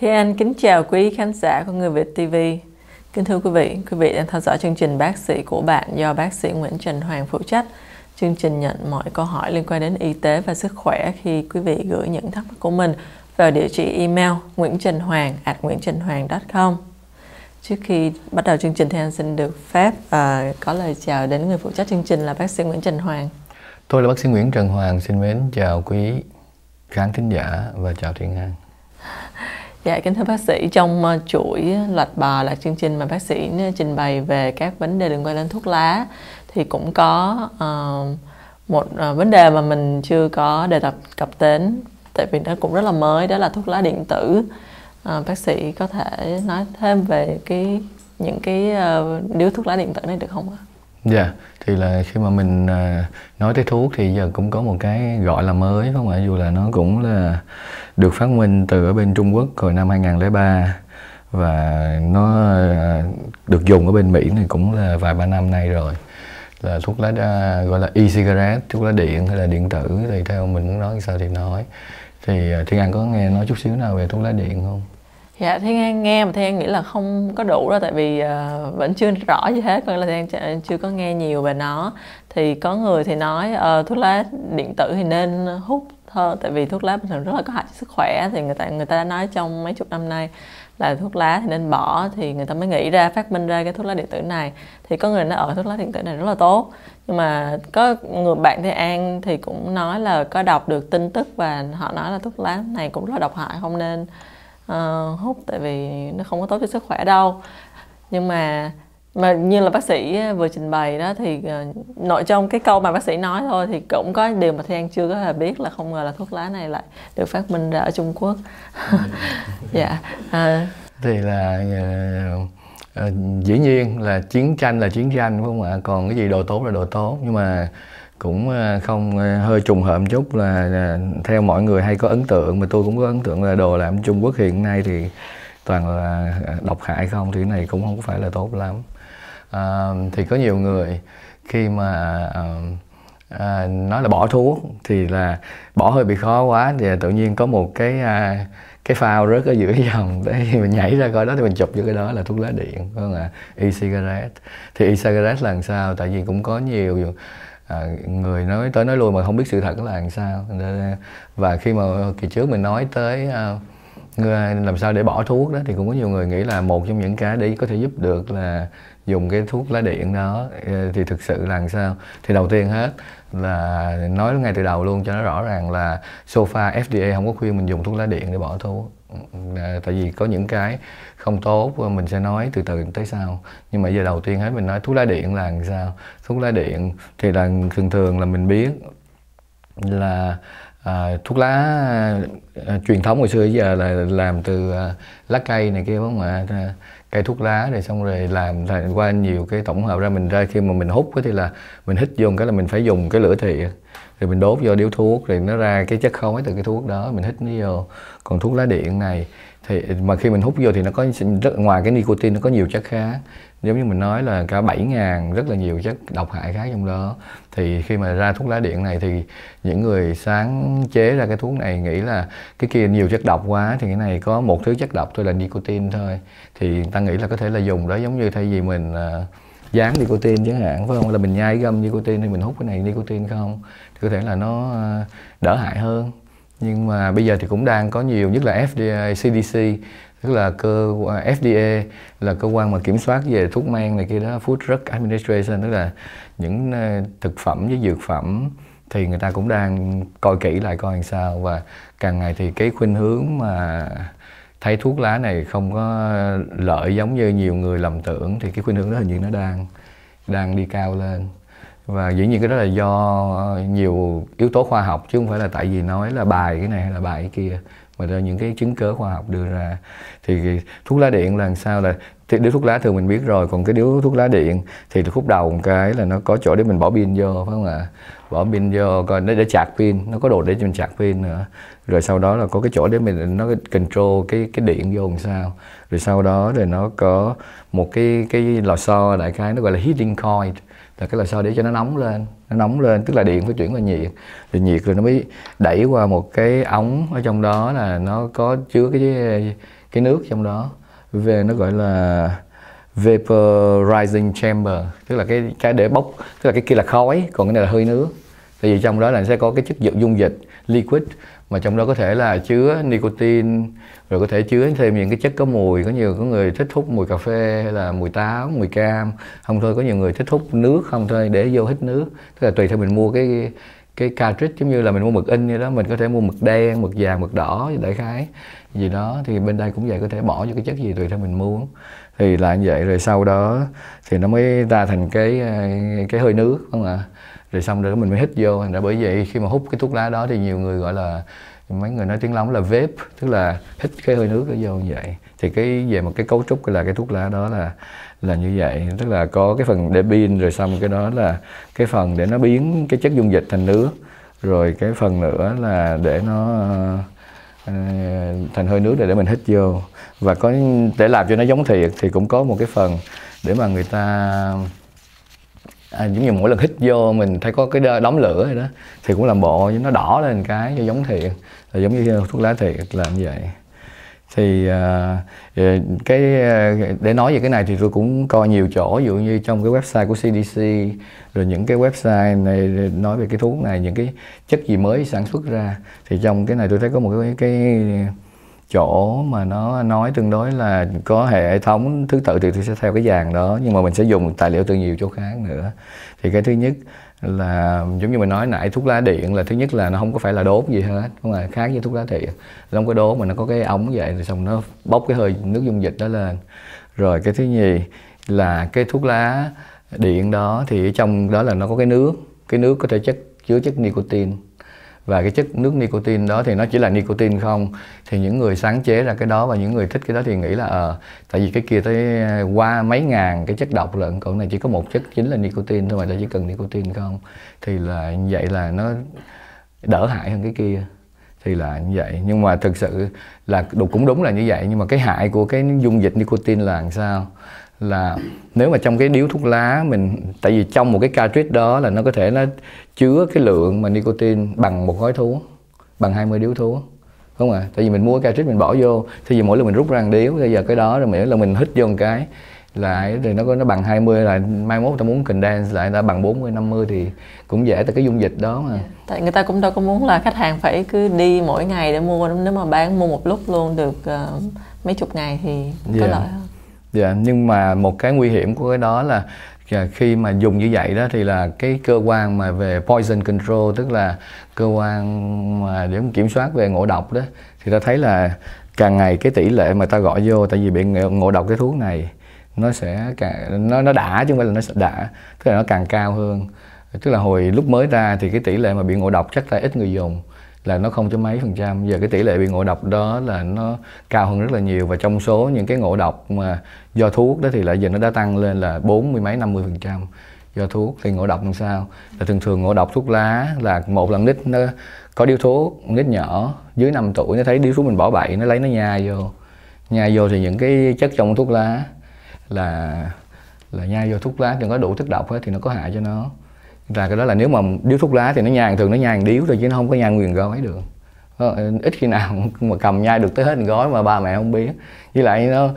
Thế Anh kính chào quý khán giả của Người Việt TV. Kính thưa quý vị, quý vị đang theo dõi chương trình Bác sĩ của bạn do bác sĩ Nguyễn Trần Hoàng phụ trách. Chương trình nhận mọi câu hỏi liên quan đến y tế và sức khỏe khi quý vị gửi những thắc mắc của mình vào địa chỉ email nguyentrần.hoàng@nguyentrần.hoàng.com. Trước khi bắt đầu chương trình thì anh xin được phép uh, có lời chào đến người phụ trách chương trình là bác sĩ Nguyễn Trần Hoàng. Tôi là bác sĩ Nguyễn Trần Hoàng, xin mến chào quý khán thính giả và chào Thiên An. Dạ, kính thưa bác sĩ, trong ờ, chuỗi loạt bài là chương trình mà bác sĩ ờ, trình bày về các vấn đề liên quan đến thuốc lá thì cũng có uh, một uh, vấn đề mà mình chưa có đề cập cập đến tại vì nó cũng rất là mới đó là thuốc lá điện tử. Uh, bác sĩ có thể nói thêm về cái những cái uh, điếu thuốc lá điện tử này được không ạ? Dạ, yeah. thì là khi mà mình à, nói tới thuốc thì giờ cũng có một cái gọi là mới không ạ? Dù là nó cũng là được phát minh từ ở bên Trung Quốc hồi năm 2003 và nó à, được dùng ở bên Mỹ này cũng là vài ba năm nay rồi là thuốc lá đa, gọi là e-cigarette thuốc lá điện hay là điện tử thì theo mình muốn nói sao thì nói thì à, Thiên An có nghe nói chút xíu nào về thuốc lá điện không? dạ thế nghe, nghe mà thế nghĩ là không có đủ đó tại vì uh, vẫn chưa rõ gì hết có là thế chưa có nghe nhiều về nó thì có người thì nói uh, thuốc lá điện tử thì nên hút thôi tại vì thuốc lá bình thường rất là có hại cho sức khỏe thì người ta người ta đã nói trong mấy chục năm nay là thuốc lá thì nên bỏ thì người ta mới nghĩ ra phát minh ra cái thuốc lá điện tử này thì có người nói ở ờ, thuốc lá điện tử này rất là tốt nhưng mà có người bạn Thế An thì cũng nói là có đọc được tin tức và họ nói là thuốc lá này cũng rất là độc hại không nên Ờ, hút tại vì nó không có tốt cho sức khỏe đâu nhưng mà mà như là bác sĩ vừa trình bày đó thì ờ, nội trong cái câu mà bác sĩ nói thôi thì cũng có điều mà Thiên chưa có hề biết là không ngờ là thuốc lá này lại được phát minh ra ở Trung Quốc. dạ. À. Thì là dĩ nhiên là chiến tranh là chiến tranh đúng không ạ? Còn cái gì đồ tốt là đồ tốt nhưng mà cũng ờ, không ờ, hơi trùng hợp chút là, ờ, theo mọi người hay có ấn tượng mà tôi cũng có ấn tượng là đồ làm Trung Quốc hiện nay thì toàn là độc hại không thì cái này cũng không phải là tốt lắm à, thì có nhiều người khi mà à, à, nói là bỏ thuốc thì là bỏ hơi bị khó quá thì tự nhiên có một cái à, cái phao rớt ở giữa dòng đấy mình nhảy ra coi đó thì mình chụp vô cái đó là thuốc lá điện có là e-cigarette thì e-cigarette lần sau tại vì cũng có nhiều à, người nói tới nói lui mà không biết sự thật là làm sao và khi mà kỳ trước mình nói tới à, làm sao để bỏ thuốc đó thì cũng có nhiều người nghĩ là một trong những cái để có thể giúp được là dùng cái thuốc lá điện đó ờ, thì thực sự là sao thì đầu tiên hết là nói ngay từ đầu luôn cho nó rõ ràng là sofa FDA không có khuyên mình dùng thuốc lá điện để bỏ thuốc ừ, à, tại vì có những cái không tốt ờ, mình sẽ nói từ từ tới sau nhưng mà giờ đầu tiên hết mình nói thuốc lá điện là làm sao thuốc lá điện thì là thường thường là mình biết là à, thuốc lá à, truyền thống hồi xưa giờ là làm từ à, lá cây này kia đúng không ạ cây thuốc lá rồi xong rồi làm thành qua nhiều cái tổng hợp ra mình ra khi mà mình hút thì là mình hít vô cái là mình phải dùng cái lửa thị rồi mình đốt vô điếu thuốc rồi nó ra cái chất khói từ cái thuốc đó mình hít nó vô còn thuốc lá điện này thì mà khi mình hút vô thì nó có rất ngoài cái nicotine nó có nhiều chất khác giống như mình nói là cả 7 ngàn rất là nhiều chất độc hại khác trong đó thì khi mà ra thuốc lá điện này thì những người sáng chế ra cái thuốc này nghĩ là cái kia nhiều chất độc quá thì cái này có một thứ chất độc thôi là nicotine thôi thì ta nghĩ là có thể là dùng đó giống như thay vì mình uh, dán nicotine chẳng hạn phải không là mình nhai găm nicotine thì mình hút cái này nicotine không có thể là nó ờ, đỡ hại hơn nhưng mà bây giờ thì cũng đang có nhiều nhất là FDA, CDC tức là cơ ờ, FDA là cơ quan mà kiểm soát về thuốc men này kia đó Food Drug Administration tức là những ờ, thực phẩm với dược phẩm thì người ta cũng đang coi kỹ lại coi làm sao và càng ngày thì cái khuynh hướng mà thấy thuốc lá này không có lợi giống như nhiều người lầm tưởng thì cái khuynh hướng đó hình như nó đang đang đi cao lên và dĩ nhiên cái đó là do nhiều yếu tố khoa học chứ không phải là tại vì nói là bài cái này hay là bài cái kia mà do những cái chứng cớ khoa học đưa ra thì thuốc lá điện là làm sao là thì điếu thuốc lá thường mình biết rồi còn cái điếu thuốc lá điện thì khúc đầu một cái là nó có chỗ để mình bỏ pin vô phải không ạ bỏ pin vô coi nó để chạc pin nó có đồ để cho mình chạc pin nữa rồi sau đó là có cái chỗ để mình nó control cái cái điện vô làm sao rồi sau đó thì nó có một cái cái lò xo đại khái nó gọi là heating coil là cái là sao để cho nó nóng lên nó nóng lên tức là điện phải chuyển qua nhiệt rồi nhiệt rồi nó mới đẩy qua một cái ống ở trong đó là nó có chứa cái cái nước trong đó về nó gọi là vaporizing chamber tức là cái cái để bốc tức là cái kia là khói còn cái này là hơi nước tại vì trong đó là sẽ có cái chất dung dịch liquid mà trong đó có thể là chứa nicotine rồi có thể chứa thêm những cái chất có mùi có nhiều có người thích hút mùi cà phê hay là mùi táo mùi cam không thôi có nhiều người thích hút nước không thôi để vô hít nước tức là tùy theo mình mua cái cái cartridge giống như là mình mua mực in như đó mình có thể mua mực đen mực vàng mực đỏ đại khái gì đó thì bên đây cũng vậy có thể bỏ vô cái chất gì tùy theo mình mua thì là như vậy rồi sau đó thì nó mới ra thành cái ờ, cái hơi nước đúng không ạ rồi xong rồi mình mới hít vô thành ra bởi vậy khi mà hút cái thuốc lá đó thì nhiều người gọi là mấy người nói tiếng lóng là vape tức là hít cái hơi nước nó vô như vậy thì cái về một cái cấu trúc là cái thuốc lá đó là là như vậy tức là có cái phần để pin rồi xong cái đó là cái phần để nó biến cái chất dung dịch thành nước rồi cái phần nữa là để nó uh, Ờ, thành hơi nước để để mình hít vô và có để làm cho nó giống thiệt thì cũng có một cái phần để mà người ta à, giống như mỗi lần hít vô mình thấy có cái đóng lửa rồi đó thì cũng làm bộ nó đỏ lên cái cho giống thiệt là giống như thuốc lá thiệt làm như vậy thì ờ, ờ, cái ờ, để nói về cái này thì tôi cũng coi nhiều chỗ ví dụ như trong cái website của CDC rồi những cái website này nói về cái thuốc này những cái chất gì mới sản xuất ra thì trong cái này tôi thấy có một cái, cái chỗ mà nó nói tương đối là có hệ thống thứ tự thì tôi sẽ theo cái dàn đó nhưng mà mình sẽ dùng tài liệu từ nhiều chỗ khác nữa thì cái thứ nhất là giống như mình nói nãy thuốc lá điện là thứ nhất là nó không có phải là đốt gì hết không là khác với thuốc lá điện nó không có đốt mà nó có cái ống vậy rồi xong nó bốc cái hơi nước dung dịch đó lên rồi cái thứ nhì là cái thuốc lá điện đó thì ở trong đó là nó có cái nước cái nước có thể chất chứa chất nicotine và cái chất nước nicotine đó thì nó chỉ là nicotine không thì những người sáng chế ra cái đó và những người thích cái đó thì nghĩ là ờ à, tại vì cái kia tới ờ, qua mấy ngàn cái chất độc lận còn này chỉ có một chất chính là nicotine thôi mà ta chỉ cần nicotine không thì là như vậy là nó đỡ hại hơn cái kia thì là như vậy nhưng mà thực sự là cũng đúng là như vậy nhưng mà cái hại của cái dung dịch nicotine là làm sao là nếu mà trong cái điếu thuốc lá mình tại vì trong một cái cartridge đó là nó có thể nó chứa cái lượng mà nicotine bằng một gói thuốc bằng 20 điếu thuốc không ạ tại vì mình mua cái cartridge mình bỏ vô thì giờ mỗi lần mình rút ra một điếu bây giờ cái đó rồi mình là mình hít vô một cái lại thì nó có nó bằng 20 là mai mốt ta muốn condense lại ta bằng 40 50 thì cũng dễ tại cái dung dịch đó mà. Dạ, tại người ta cũng đâu có muốn là khách hàng phải cứ đi mỗi ngày để mua nếu mà bán mua một lúc luôn được uh, mấy chục ngày thì có yeah. Dạ. lợi hơn dạ nhưng mà một cái nguy hiểm của cái đó là khi mà dùng như vậy đó thì là cái cơ quan mà về poison control tức là cơ quan mà để kiểm soát về ngộ độc đó thì ta thấy là càng ngày cái tỷ lệ mà ta gọi vô tại vì bị ngộ độc cái thuốc này nó sẽ càng, nó nó đã chứ không phải là nó sẽ đã tức là nó càng cao hơn tức là hồi lúc mới ra thì cái tỷ lệ mà bị ngộ độc chắc là ít người dùng là nó không cho mấy phần trăm giờ cái tỷ lệ bị ngộ độc đó là nó cao hơn rất là nhiều và trong số những cái ngộ độc mà do thuốc đó thì lại giờ nó đã tăng lên là bốn mươi mấy năm mươi phần trăm do thuốc thì ngộ độc làm sao là thường thường ngộ độc thuốc lá là một lần nít nó có điếu thuốc nít nhỏ dưới 5 tuổi nó thấy điếu thuốc mình bỏ bậy nó lấy nó nhai vô nhai vô thì những cái chất trong thuốc lá là là nhai vô thuốc lá đừng có đủ chất độc hết thì nó có hại cho nó và cái đó là nếu mà điếu thuốc lá thì nó nhàn thường nó nhàn điếu thôi chứ nó không có nhàn nguyên gói được ờ, ít khi nào mà cầm nhai được tới hết gói mà ba mẹ không biết với lại nó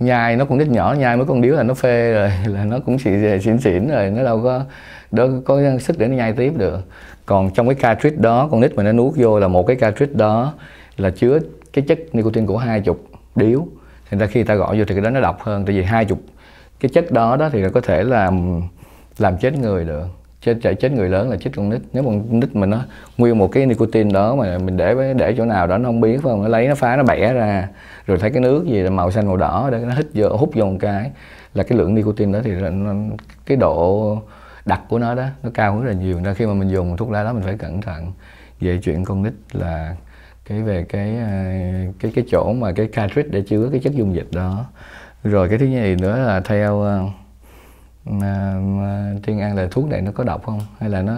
nhai nó cũng nít nhỏ nhai mấy con điếu là nó phê rồi là nó cũng xỉn xỉn xịn rồi nó đâu có đỡ có sức để nó nhai tiếp được còn trong cái cartridge đó con nít mà nó nuốt vô là một cái cartridge đó là chứa cái chất nicotine của hai chục điếu thành ra khi ta gọi vô thì cái đó nó độc hơn tại vì hai chục cái chất đó đó thì có thể làm làm chết người được chết trẻ chết người lớn là chết con nít nếu con nít mà nó nguyên một cái nicotine đó mà mình để để chỗ nào đó nó không biết phải không nó lấy nó phá nó bẻ ra rồi thấy cái nước gì là màu xanh màu đỏ để nó hít vô hút vô một cái là cái lượng nicotine đó thì nó, cái độ đặc của nó đó nó cao rất là nhiều nên khi mà mình dùng thuốc lá đó mình phải cẩn thận về chuyện con nít là cái về cái à, cái cái chỗ mà cái cartridge để chứa cái chất dung dịch đó rồi cái thứ nhì nữa là theo à, à, thiên an là thuốc này nó có độc không hay là nó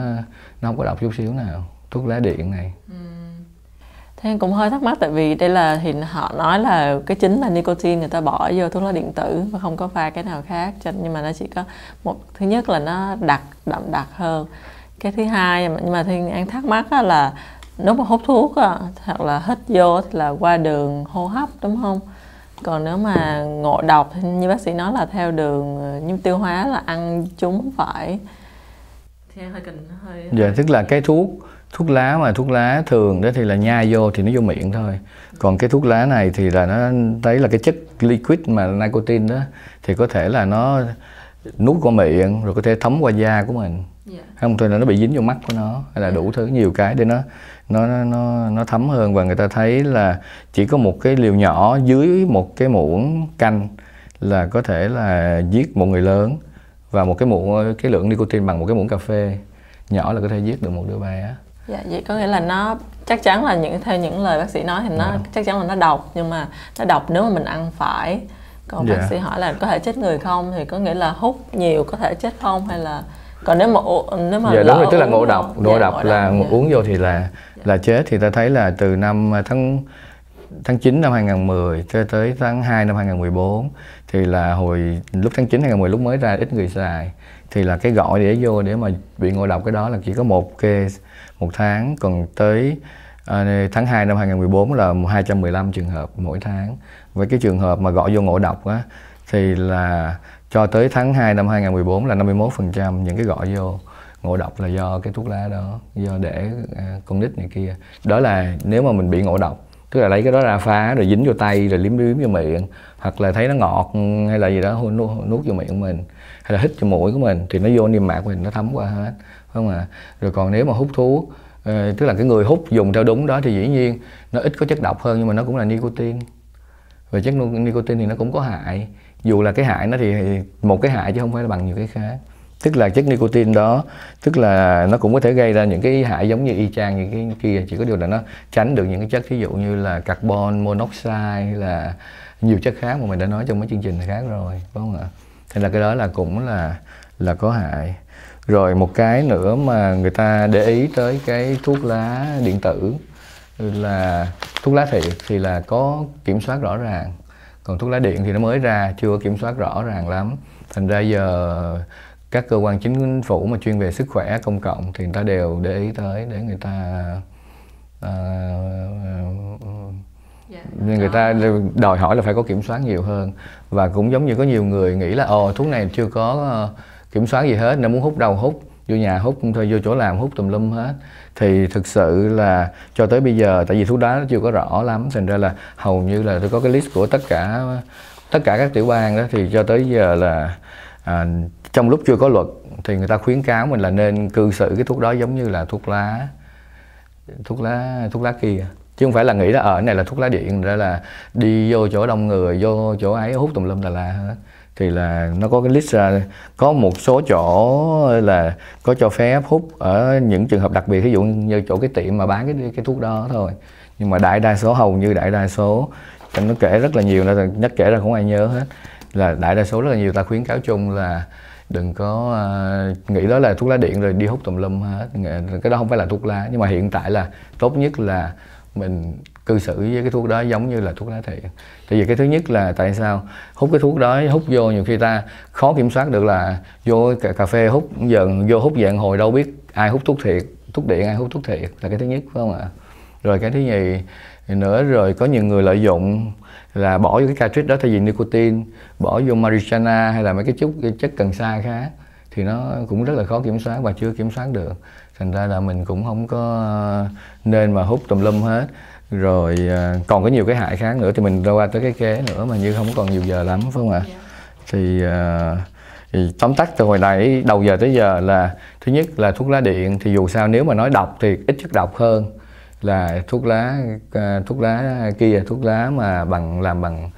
nó không có độc chút xíu nào thuốc lá điện này ừ. thế cũng hơi thắc mắc tại vì đây là thì họ nói là cái chính là nicotine người ta bỏ vô thuốc lá điện tử và không có pha cái nào khác nhưng mà nó chỉ có một thứ nhất là nó đặc đậm đặc hơn cái thứ hai nhưng mà thiên an thắc mắc là nếu mà hút thuốc hoặc là hít vô thì là qua đường hô hấp đúng không còn nếu mà ngộ độc như bác sĩ nói là theo đường ờ, như tiêu hóa là ăn chúng phải thì hơi kinh hơi dạ tức là cái thuốc thuốc lá mà thuốc lá thường đó thì là nhai vô thì nó vô miệng thôi còn cái thuốc lá này thì là nó thấy là cái chất liquid mà nicotine đó thì có thể là nó nuốt qua miệng rồi có thể thấm qua da của mình yeah. Dạ. không thôi là nó bị dính vô mắt của nó hay là dạ. đủ thứ nhiều cái để nó nó nó nó thấm hơn và người ta thấy là chỉ có một cái liều nhỏ dưới một cái muỗng canh là có thể là giết một người lớn và một cái muỗng cái lượng nicotine bằng một cái muỗng cà phê nhỏ là có thể giết được một đứa bé dạ vậy có nghĩa là nó chắc chắn là những theo những lời bác sĩ nói thì nó yeah. Dạ. chắc chắn là nó độc nhưng mà nó độc nếu mà mình ăn phải còn yeah. bác dạ. sĩ hỏi là có thể chết người không thì có nghĩa là hút nhiều có thể chết không hay là còn nếu mà nếu mà dạ, đúng rồi tức là ngộ độc ngộ dạ, độc, độc là dạ. uống vô thì là Dạ. là chết thì ta thấy là từ năm tháng tháng 9 năm 2010 cho tới tháng 2 năm 2014 thì là hồi lúc tháng 9 2010 lúc mới ra ít người xài thì là cái gọi để vô để mà bị ngộ độc cái đó là chỉ có một case một tháng còn tới ờ, tháng 2 năm 2014 là 215 trường hợp mỗi tháng với cái trường hợp mà gọi vô ngộ độc á thì là cho tới tháng 2 năm 2014 là 51% những cái gọi vô ngộ độc là do cái thuốc lá đó do để à, con nít này kia đó là nếu mà mình bị ngộ độc tức là lấy cái đó ra phá rồi dính vô tay rồi liếm liếm vô miệng hoặc là thấy nó ngọt hay là gì đó nuốt, nuốt vô miệng của mình hay là hít vô mũi của mình thì nó vô niêm mạc của mình nó thấm qua hết không à? rồi còn nếu mà hút thuốc ờ, tức là cái người hút dùng theo đúng đó thì dĩ nhiên nó ít có chất độc hơn nhưng mà nó cũng là nicotine về chất nicotine thì nó cũng có hại dù là cái hại nó thì một cái hại chứ không phải là bằng nhiều cái khác tức là chất nicotine đó tức là nó cũng có thể gây ra những cái hại giống như y chang như cái kia chỉ có điều là nó tránh được những cái chất ví dụ như là carbon monoxide hay là nhiều chất khác mà mình đã nói trong mấy chương trình khác rồi đúng không ạ thế là cái đó là cũng là là có hại rồi một cái nữa mà người ta để ý tới cái thuốc lá điện tử là thuốc lá thiệt thì là có kiểm soát rõ ràng còn thuốc lá điện thì nó mới ra chưa có kiểm soát rõ ràng lắm thành ra giờ các cơ quan chính phủ mà chuyên về sức khỏe công cộng thì người ta đều để ý tới để người ta uh, ờ, Yeah. Dạ, người ta đòi hỏi là phải có kiểm soát nhiều hơn và cũng giống như có nhiều người nghĩ là ồ thuốc này chưa có ờ, kiểm soát gì hết nên muốn hút đầu hút vô nhà hút thôi vô chỗ làm hút tùm lum hết thì thực sự là cho tới bây giờ tại vì thuốc đá nó chưa có rõ lắm thành ra là hầu như là tôi có cái list của tất cả tất cả các tiểu bang đó thì cho tới giờ là à, trong lúc chưa có luật thì người ta khuyến cáo mình là nên cư xử cái thuốc đó giống như là thuốc lá thuốc lá thuốc lá kia chứ không phải là nghĩ là ở ờ, này là thuốc lá điện ra là đi vô chỗ đông người vô chỗ ấy hút tùm lum là là hết thì là nó có cái list ra có một số chỗ là có cho phép hút ở những trường hợp đặc biệt ví dụ như chỗ cái tiệm mà bán cái cái thuốc đó thôi nhưng mà đại đa số hầu như đại đa số trong nó kể rất là nhiều nên nhắc kể ra không ai nhớ hết là đại đa số rất là nhiều ta khuyến cáo chung là đừng có uh, nghĩ đó là thuốc lá điện rồi đi hút tùm lum hết cái đó không phải là thuốc lá nhưng mà hiện tại là tốt nhất là mình cư xử với cái thuốc đó giống như là thuốc lá thiện tại vì cái thứ nhất là tại sao hút cái thuốc đó hút vô nhiều khi ta khó kiểm soát được là vô cà, cà phê hút dần vô hút dạng hồi đâu biết ai hút thuốc thiệt thuốc điện ai hút thuốc thiệt là cái thứ nhất phải không ạ rồi cái thứ nhì nữa rồi có nhiều người lợi dụng là bỏ vô cái cartridge đó thay vì nicotine bỏ vô marijuana hay là mấy cái chút cái chất cần sa khác thì nó cũng rất là khó kiểm soát và chưa kiểm soát được thành ra là mình cũng không có ờ, nên mà hút tùm lum hết rồi ờ, còn có nhiều cái hại khác nữa thì mình đâu qua tới cái kế nữa mà như không còn nhiều giờ lắm phải không ạ yeah. Dạ. thì ờ, thì tóm tắt từ hồi nãy đầu giờ tới giờ là thứ nhất là thuốc lá điện thì dù sao nếu mà nói độc thì ít chất độc hơn là thuốc lá à, thuốc lá kia thuốc lá mà bằng làm bằng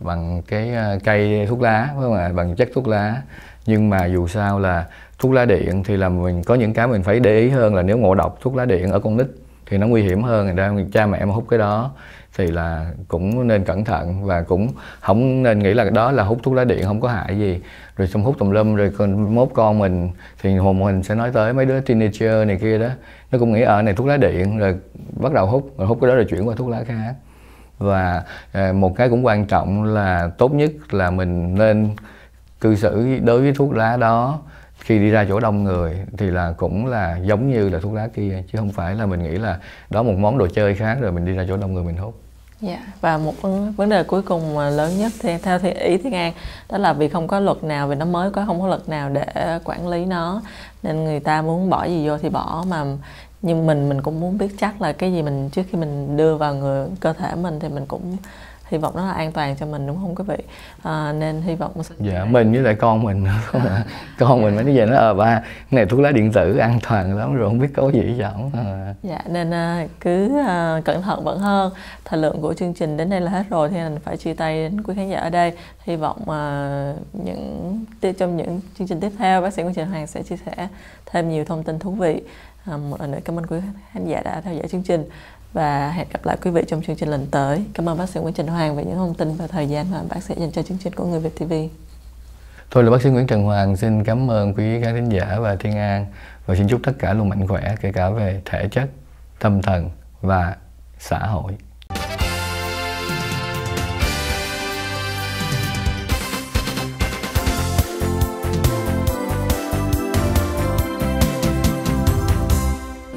bằng cái à, cây thuốc lá phải không ạ bằng chất thuốc lá nhưng mà dù sao là thuốc lá điện thì là mình có những cái mình phải để ý hơn là nếu ngộ độc thuốc lá điện ở con nít thì nó nguy hiểm hơn người ta cha mẹ mà hút cái đó thì là cũng nên cẩn thận và cũng không nên nghĩ là đó là hút thuốc lá điện không có hại gì rồi xong hút tùm lum rồi con mốt con mình thì hồn mình sẽ nói tới mấy đứa teenager này kia đó nó cũng nghĩ ở ờ, à, này thuốc lá điện rồi bắt đầu hút rồi hút cái đó rồi chuyển qua thuốc lá khác và ờ, một cái cũng quan trọng là tốt nhất là mình nên cư xử đối với thuốc lá đó khi đi ra chỗ đông người thì là cũng là giống như là thuốc lá kia chứ không phải là mình nghĩ là đó một món đồ chơi khác rồi mình đi ra chỗ đông người mình hút Dạ. Và một vấn đề cuối cùng lớn nhất thì theo thì ý Thiên An đó là vì không có luật nào vì nó mới có không có luật nào để quản lý nó nên người ta muốn bỏ gì vô thì bỏ mà nhưng mình mình cũng muốn biết chắc là cái gì mình trước khi mình đưa vào người cơ thể mình thì mình cũng hy vọng nó là an toàn cho mình đúng không quý vị à, nên hy vọng mình dạ mình với lại con mình con mình mới nói về nó ờ ba này thuốc lá điện tử an toàn lắm rồi không biết có gì chẳng à. dạ nên ờ, cứ ờ, cẩn thận vẫn hơn thời lượng của chương trình đến đây là hết rồi thì mình phải chia tay đến quý khán giả ở đây hy vọng mà những trong những chương trình tiếp theo bác sĩ Nguyễn Trần Hoàng sẽ chia sẻ thêm nhiều thông tin thú vị à, một lần nữa cảm ơn quý khán giả đã theo dõi chương trình và hẹn gặp lại quý vị trong chương trình lần tới. Cảm ơn bác sĩ Nguyễn Trần Hoàng về những thông tin và thời gian mà bác sĩ dành cho chương trình của Người Việt TV. Tôi là bác sĩ Nguyễn Trần Hoàng xin cảm ơn quý khán thính giả và Thiên An và xin chúc tất cả luôn mạnh khỏe kể cả về thể chất, tâm thần và xã hội.